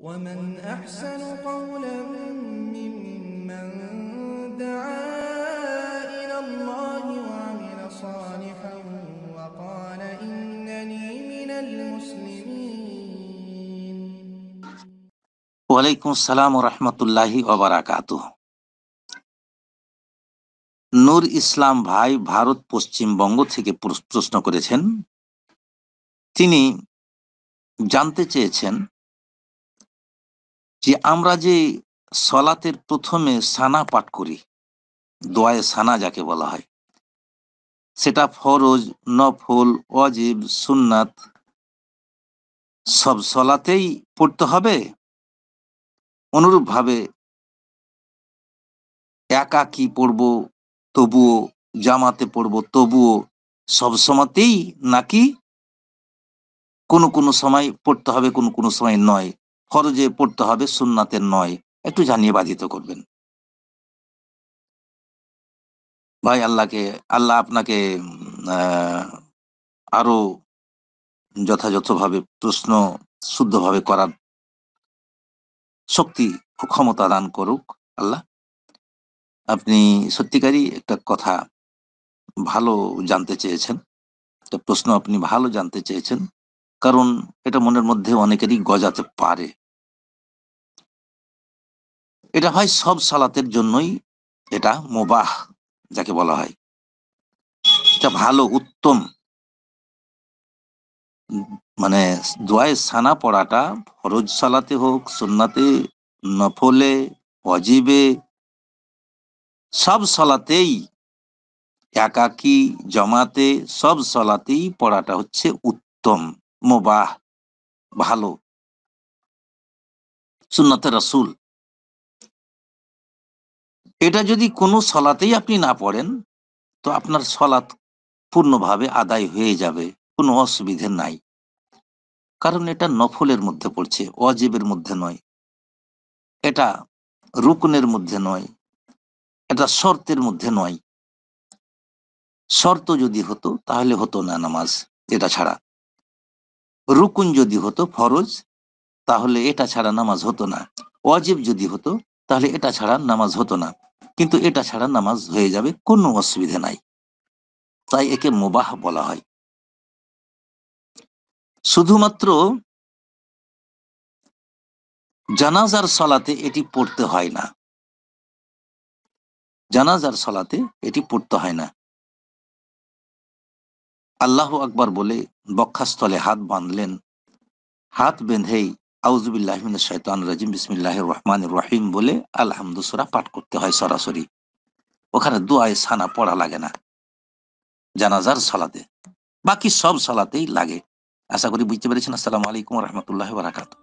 ومن أحسن قولا ممن دعا إلى الله وعمل صالحا وقال إنني من المسلمين ওয়ালাইকুম আসসালাম রহমতুল্লাহি ওবরাকাত নূর ইসলাম ভাই ভারত পশ্চিমবঙ্গ থেকে প্রশ্ন করেছেন তিনি জানতে চেয়েছেন যে আমরা যে সলাতের প্রথমে সানা পাঠ করি দোয়ায় সানা যাকে বলা হয় সেটা ফরজ নফল অজীব সুন্নাত সব সলাতেই পড়তে হবে অনুরূপভাবে একা কি পড়ব তবুও জামাতে পড়ব তবুও সব সময়তেই নাকি কোনো কোনো সময় পড়তে হবে কোনো কোনো সময় নয় ফরজে পড়তে হবে সুন্নাতের নয় একটু জানিয়ে বাধিত করবেন ভাই আল্লাহকে আল্লাহ আপনাকে আরো যথাযথভাবে প্রশ্ন শুদ্ধভাবে করার শক্তি ও ক্ষমতা দান করুক আল্লাহ আপনি সত্যিকারই একটা কথা ভালো জানতে চেয়েছেন একটা প্রশ্ন আপনি ভালো জানতে চেয়েছেন কারণ এটা মনের মধ্যে অনেকেরই গজাতে পারে এটা হয় সব সালাতের জন্যই এটা মোবাহ যাকে বলা হয় এটা ভালো উত্তম মানে দোয়ায় সানা পড়াটা ফরজ সালাতে হোক সুন্নাতে নফলে অজীবে সব সালাতেই একাকি জমাতে সব সালাতেই পড়াটা হচ্ছে উত্তম মোবাহ ভালো সুন্নতে রসুল এটা যদি কোনো সলাতেই আপনি না পড়েন তো আপনার সলাত পূর্ণভাবে আদায় হয়ে যাবে কোনো অসুবিধে নাই কারণ এটা নফলের মধ্যে পড়ছে অজীবের মধ্যে নয় এটা রুকনের মধ্যে নয় এটা শর্তের মধ্যে নয় শর্ত যদি হতো তাহলে হতো না নামাজ এটা ছাড়া রুকুন যদি হতো ফরজ তাহলে এটা ছাড়া নামাজ হতো না অজিব যদি হতো তাহলে এটা ছাড়া নামাজ হতো না কিন্তু এটা ছাড়া নামাজ হয়ে যাবে কোনো অসুবিধে নাই তাই একে মুবাহ বলা হয় শুধুমাত্র জানাজার সলাতে এটি পড়তে হয় না জানাজার সলাতে এটি পড়তে হয় না আল্লাহ আকবর বলে বক্ষাস্থলে হাত বাঁধলেন হাত বেঁধেই আউজুবিল্লাহমিন শৈতান রাজিম বিসমিল্লাহ রহমান রহিম বলে আলহামদুসরা পাঠ করতে হয় সরাসরি ওখানে দুয়ায় সানা পড়া লাগে না জানাজার সালাতে বাকি সব সালাতেই লাগে আশা করি বুঝতে পেরেছেন আসসালামু আলাইকুম রহমতুল্লাহ বারাকাতু